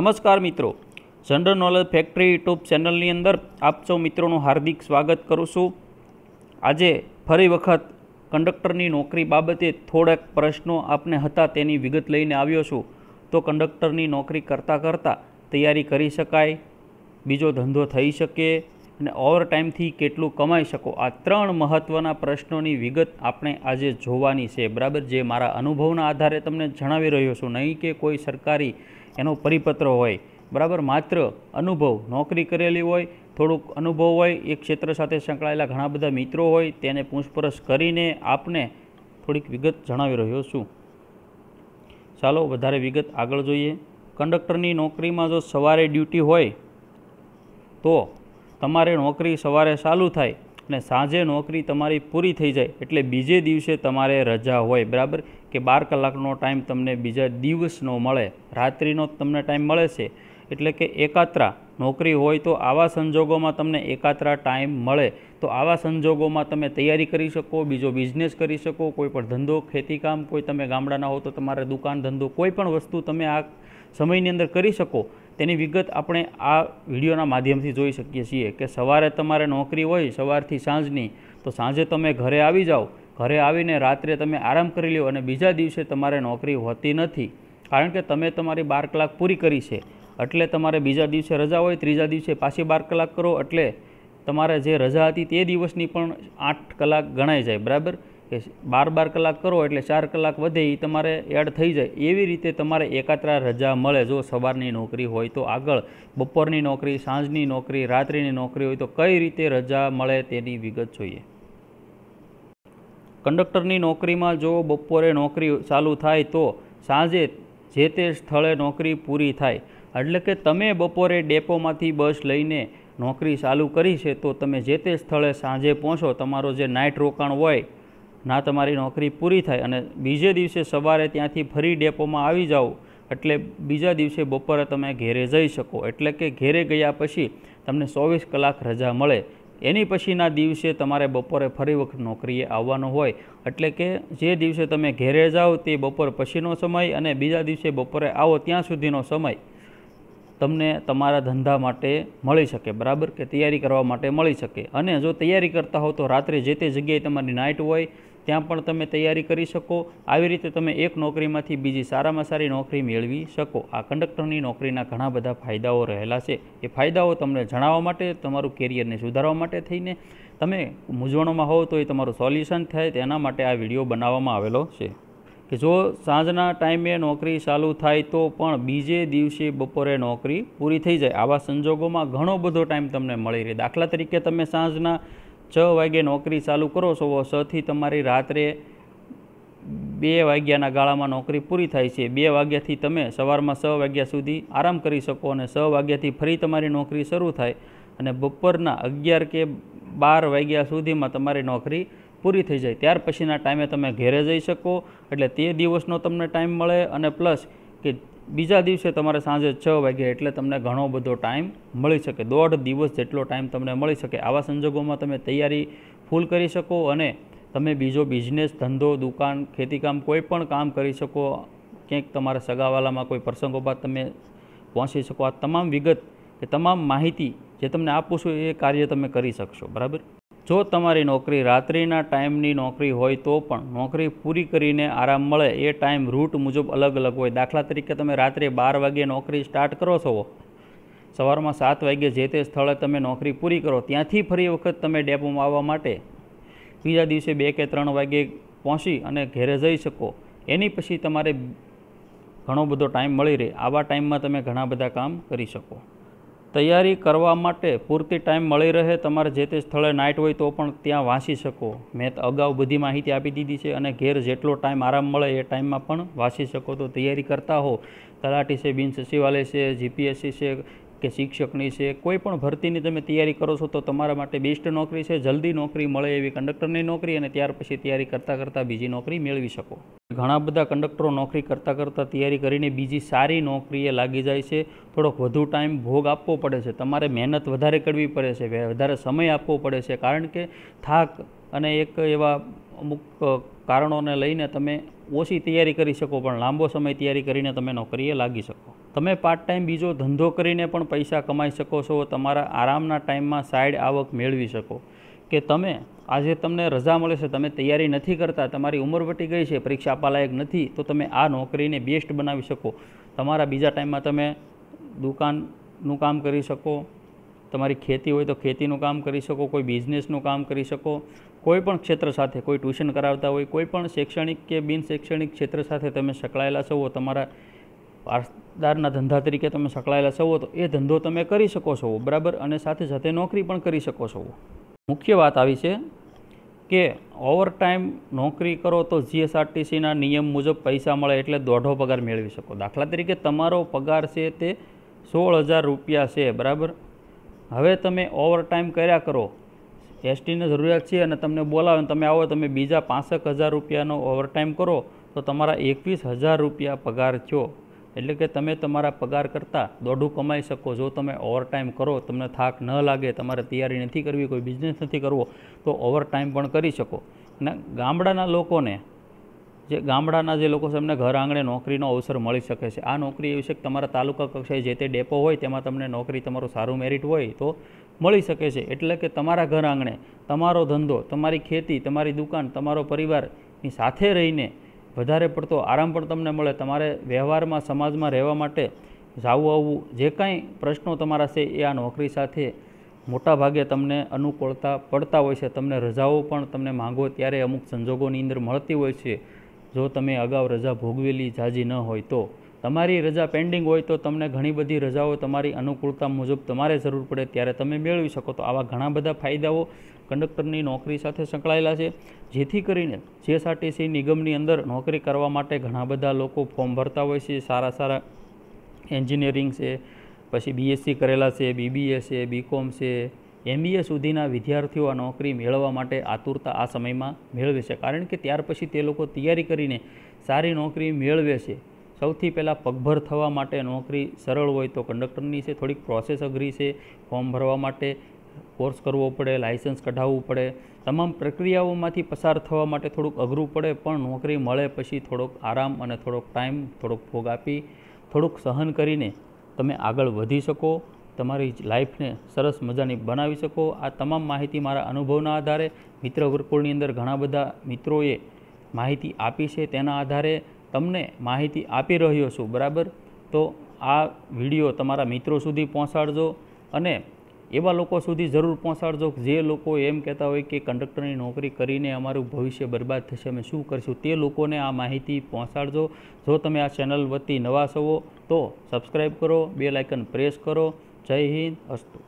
નમસ્કાર મિત્રો general knowledge factory YouTube ચેનલની અંદર આપ સૌ મિત્રોનું હાર્દિક સ્વાગત કરું છું આજે ફરી વખત કંડક્ટરની નોકરી બાબતે થોડાક પ્રશ્નો આપને હતા તેની વિગત લઈને આવ્યો છું તો કંડક્ટરની નોકરી કરતાં કરતાં તૈયારી કરી શકાય બીજો ધંધો થઈ શકે અને ઓવરટાઈમથી કેટલું કમાઈ શકો આ ત્રણ મહત્ત્વના પ્રશ્નોની વિગત આપણે આજે જોવાની છે બરાબર જે મારા અનુભવના આધારે તમને જણાવી રહ્યો છું નહીં કે કોઈ સરકારી એનો પરિપત્ર હોય બરાબર માત્ર અનુભવ નોકરી કરેલી હોય થોડુંક અનુભવ હોય એ ક્ષેત્ર સાથે સંકળાયેલા ઘણા બધા મિત્રો હોય તેને પૂછપરછ કરીને આપને થોડીક વિગત જણાવી રહ્યો છું ચાલો વધારે વિગત આગળ જોઈએ કંડક્ટરની નોકરીમાં જો સવારે ડ્યુટી હોય તો તમારે નોકરી સવારે ચાલુ થાય અને સાંજે નોકરી તમારી પૂરી થઈ જાય એટલે બીજે દિવસે તમારે રજા હોય બરાબર કે બાર કલાકનો ટાઈમ તમને બીજા દિવસનો મળે રાત્રિનો તમને ટાઈમ મળે છે એટલે કે એકાત્રા નોકરી હોય તો આવા સંજોગોમાં તમને એકાત્રા ટાઈમ મળે તો આવા સંજોગોમાં તમે તૈયારી કરી શકો બીજો બિઝનેસ કરી શકો કોઈ પણ ધંધો ખેતીકામ કોઈ તમે ગામડાના હો તો તમારે દુકાન ધંધો કોઈ પણ વસ્તુ તમે આ સમયની અંદર કરી શકો તેની વિગત આપણે આ વિડીયોના માધ્યમથી જોઈ શકીએ છીએ કે સવારે તમારે નોકરી હોય સવારથી સાંજની તો સાંજે તમે ઘરે આવી જાઓ ઘરે આવીને રાત્રે તમે આરામ કરી લ્યો અને બીજા દિવસે તમારે નોકરી હોતી નથી કારણ કે તમે તમારી બાર કલાક પૂરી કરી છે એટલે તમારે બીજા દિવસે રજા હોય ત્રીજા દિવસે પાછી બાર કલાક કરો એટલે તમારે જે રજા હતી તે દિવસની પણ આઠ કલાક ગણાઈ જાય બરાબર કે બાર બાર કલાક કરો એટલે ચાર કલાક વધે એ તમારે એડ થઈ જાય એવી રીતે તમારે એકાત્રા રજા મળે જો સવારની નોકરી હોય તો આગળ બપોરની નોકરી સાંજની નોકરી રાત્રિની નોકરી હોય તો કઈ રીતે રજા મળે તેની વિગત જોઈએ કંડક્ટરની નોકરીમાં જો બપોરે નોકરી ચાલુ થાય તો સાંજે જે તે સ્થળે નોકરી પૂરી થાય એટલે કે તમે બપોરે ડેપોમાંથી બસ લઈને નોકરી ચાલુ કરી છે તો તમે જે તે સ્થળે સાંજે પહોંચો તમારો જે નાઇટ રોકાણ હોય ના તમારી નોકરી પૂરી થાય અને બીજે દિવસે સવારે ત્યાંથી ફરી ડેપોમાં આવી જાઓ એટલે બીજા દિવસે બપોરે તમે ઘેરે જઈ શકો એટલે કે ઘેરે ગયા પછી તમને ચોવીસ કલાક રજા મળે એની પછીના દિવસે તમારે બપોરે ફરી વખત નોકરીએ આવવાનું હોય એટલે કે જે દિવસે તમે ઘેરે જાઓ તે બપોર પછીનો સમય અને બીજા દિવસે બપોરે આવો ત્યાં સુધીનો સમય તમને તમારા ધંધા માટે મળી શકે બરાબર કે તૈયારી કરવા માટે મળી શકે અને જો તૈયારી કરતા હોવ તો રાત્રે જે તે જગ્યાએ તમારી નાઇટ હોય ત્યાં પણ તમે તૈયારી કરી શકો આવી રીતે તમે એક નોકરીમાંથી બીજી સારામાં સારી નોકરી મેળવી શકો આ કંડક્ટરની નોકરીના ઘણા બધા ફાયદાઓ રહેલા છે એ ફાયદાઓ તમને જણાવવા માટે તમારું કેરિયરને સુધારવા માટે થઈને તમે મૂંઝવણમાં હોવ તો એ તમારું સોલ્યુશન થાય તેના માટે આ વિડીયો બનાવવામાં આવેલો છે કે જો સાંજના ટાઈમે નોકરી ચાલુ થાય તો પણ બીજે દિવસે બપોરે નોકરી પૂરી થઈ જાય આવા સંજોગોમાં ઘણો બધો ટાઈમ તમને મળી રહે દાખલા તરીકે તમે સાંજના છ વાગે નોકરી ચાલુ કરો છો છથી તમારી રાત્રે બે વાગ્યાના ગાળામાં નોકરી પૂરી થાય છે બે વાગ્યાથી તમે સવારમાં છ વાગ્યા સુધી આરામ કરી શકો અને છ વાગ્યાથી ફરી તમારી નોકરી શરૂ થાય અને બપોરના અગિયાર કે બાર વાગ્યા સુધીમાં તમારી નોકરી પૂરી થઈ જાય ત્યાર પછીના ટાઈમે તમે ઘેરે જઈ શકો એટલે તે દિવસનો તમને ટાઈમ મળે અને પ્લસ કે બીજા દિવસે તમારે સાંજે છ વાગે એટલે તમને ઘણો બધો ટાઈમ મળી શકે દોઢ દિવસ જેટલો ટાઈમ તમને મળી શકે આવા સંજોગોમાં તમે તૈયારી ફૂલ કરી શકો અને તમે બીજો બિઝનેસ ધંધો દુકાન ખેતીકામ કોઈ પણ કામ કરી શકો ક્યાંક તમારા સગાવાલામાં કોઈ પ્રસંગો બાદ તમે પહોંચી શકો આ તમામ વિગત કે તમામ માહિતી જે તમને આપું છું એ કાર્ય તમે કરી શકશો બરાબર જો તમારી નોકરી રાત્રિના ટાઈમની નોકરી હોય તો પણ નોકરી પૂરી કરીને આરામ મળે એ ટાઈમ રૂટ મુજબ અલગ અલગ હોય દાખલા તરીકે તમે રાત્રે બાર વાગ્યે નોકરી સ્ટાર્ટ કરો છો સવારમાં સાત વાગ્યે જે તે સ્થળે તમે નોકરી પૂરી કરો ત્યાંથી ફરી વખત તમે ડેપોમાં આવવા માટે બીજા દિવસે બે કે ત્રણ વાગ્યે પહોંચી અને ઘેરે જઈ શકો એની પછી તમારે ઘણો બધો ટાઈમ મળી રહે આવા ટાઈમમાં તમે ઘણા બધા કામ કરી શકો તૈયારી કરવા માટે પૂરતી ટાઈમ મળી રહે તમારે જે તે સ્થળે નાઇટ હોય તો પણ ત્યાં વાંચી શકો મેં અગાઉ બધી માહિતી આપી દીધી છે અને ઘેર જેટલો ટાઈમ આરામ મળે એ ટાઈમમાં પણ વાંચી શકો તો તૈયારી કરતા હો તલાટી છે બિન સચિવાલય છે જીપીએસસી છે કે શિક્ષકની છે કોઈ પણ ભરતીની તમે તૈયારી કરો છો તો તમારા માટે બેસ્ટ નોકરી છે જલ્દી નોકરી મળે એવી કંડક્ટરની નોકરી અને ત્યાર પછી તૈયારી કરતાં કરતાં બીજી નોકરી મેળવી શકો ઘણા બધા કંડક્ટરો નોકરી કરતાં કરતાં તૈયારી કરીને બીજી સારી નોકરીએ લાગી જાય છે થોડોક વધુ ટાઈમ ભોગ આપવો પડે છે તમારે મહેનત વધારે કરવી પડે છે વધારે સમય આપવો પડે છે કારણ કે થાક અને એક એવા અમુક કારણોને લઈને તમે ઓછી તૈયારી કરી શકો પણ લાંબો સમય તૈયારી કરીને તમે નોકરીએ લાગી શકો તમે પાર્ટ ટાઈમ બીજો ધંધો કરીને પણ પૈસા કમાઈ શકો છો તમારા આરામના ટાઈમમાં સાઈડ આવક મેળવી શકો કે તમે આજે તમને રજા મળે છે તમે તૈયારી નથી કરતા તમારી ઉંમર વટી ગઈ છે પરીક્ષા આપવા લાયક નથી તો તમે આ નોકરીને બેસ્ટ બનાવી શકો તમારા બીજા ટાઈમમાં તમે દુકાનનું કામ કરી શકો તમારી ખેતી હોય તો ખેતીનું કામ કરી શકો કોઈ બિઝનેસનું કામ કરી શકો કોઈ પણ ક્ષેત્ર સાથે કોઈ ટ્યુશન કરાવતા હોય કોઈ પણ શૈક્ષણિક કે બિનશૈક્ષણિક ક્ષેત્ર સાથે તમે સંકળાયેલા છો તમારા પાસદારના ધંધા તરીકે તમે સંકળાયેલા છો તો એ ધંધો તમે કરી શકો છો બરાબર અને સાથે સાથે નોકરી પણ કરી શકો છો મુખ્ય વાત આવી છે કે ઓવરટાઈમ નોકરી કરો તો જીએસઆરટીસીના નિયમ મુજબ પૈસા મળે એટલે દોઢો પગાર મેળવી શકો દાખલા તરીકે તમારો પગાર છે તે સોળ હજાર રૂપિયા છે બરાબર હવે તમે ઓવરટાઈમ કર્યા કરો એસટીને જરૂરિયાત છે અને તમને બોલાવે તમે આવો તમે બીજા પાંસઠ હજાર રૂપિયાનો ઓવરટાઈમ કરો તો તમારા એકવીસ હજાર રૂપિયા પગાર થયો એટલે કે તમે તમારા પગાર કરતાં દોઢું કમાઈ શકો જો તમે ઓવરટાઈમ કરો તમને થાક ન લાગે તમારે તૈયારી નથી કરવી કોઈ બિઝનેસ નથી કરવો તો ઓવરટાઈમ પણ કરી શકો અને ગામડાના લોકોને જે ગામડાના જે લોકો છે એમને ઘર આંગણે નોકરીનો અવસર મળી શકે છે આ નોકરી એવી છે કે તમારા તાલુકા કક્ષાએ જે તે ડેપો હોય તેમાં તમને નોકરી તમારું સારું મેરિટ હોય તો મળી શકે છે એટલે કે તમારા ઘર આંગણે તમારો ધંધો તમારી ખેતી તમારી દુકાન તમારો પરિવારની સાથે રહીને વધારે પડતો આરામ પણ તમને મળે તમારે વ્યવહારમાં સમાજમાં રહેવા માટે જાવું આવવું જે કાંઈ પ્રશ્નો તમારા છે એ આ નોકરી સાથે મોટાભાગે તમને અનુકૂળતા પડતા હોય છે તમને રજાઓ પણ તમને માંગો ત્યારે અમુક સંજોગોની અંદર મળતી હોય છે જો તમે અગાઉ રજા ભોગવેલી જાજી ન હોય તો તમારી રજા પેન્ડિંગ હોય તો તમને ઘણી બધી રજાઓ તમારી અનુકૂળતા મુજબ તમારે જરૂર પડે ત્યારે તમે મેળવી શકો તો આવા ઘણા બધા ફાયદાઓ કંડક્ટરની નોકરી સાથે સંકળાયેલા છે જેથી કરીને જીએસઆરટીસી નિગમની અંદર નોકરી કરવા માટે ઘણા બધા લોકો ફોર્મ ભરતા હોય છે સારા સારા એન્જિનિયરિંગ છે પછી બીએસસી કરેલા છે બીબીએ છે બીકોમ છે એમબીએ સુધીના વિદ્યાર્થીઓ આ નોકરી મેળવવા માટે આતુરતા આ સમયમાં મેળવે છે કારણ કે ત્યાર પછી તે લોકો તૈયારી કરીને સારી નોકરી મેળવે છે સૌથી પહેલાં પગભર થવા માટે નોકરી સરળ હોય તો કંડક્ટરની છે થોડીક પ્રોસેસ અઘરી છે ફોર્મ ભરવા માટે કોર્સ કરવો પડે લાઇસન્સ કઢાવવું પડે તમામ પ્રક્રિયાઓમાંથી પસાર થવા માટે થોડુંક અઘરું પડે પણ નોકરી મળે પછી થોડોક આરામ અને થોડોક ટાઈમ થોડોક ભોગ આપી થોડુંક સહન કરીને તમે આગળ વધી શકો તમારી લાઈફને સરસ મજાની બનાવી શકો આ તમામ માહિતી મારા અનુભવના આધારે મિત્ર વર્કુળની અંદર ઘણા બધા મિત્રોએ માહિતી આપી છે તેના આધારે તમને માહિતી આપી રહ્યો છું બરાબર તો આ વિડીયો તમારા મિત્રો સુધી પહોંચાડજો અને એવા લોકો સુધી જરૂર પહોંચાડજો જે લોકો એમ કહેતા હોય કે કંડક્ટરની નોકરી કરીને અમારું ભવિષ્ય બરબાદ થશે અમે શું કરશું તે લોકોને આ માહિતી પહોંચાડજો જો તમે આ ચેનલ વતી નવા છો તો સબસ્ક્રાઈબ કરો બે લાઇકન પ્રેસ કરો જય હિન્દ અસ્તુ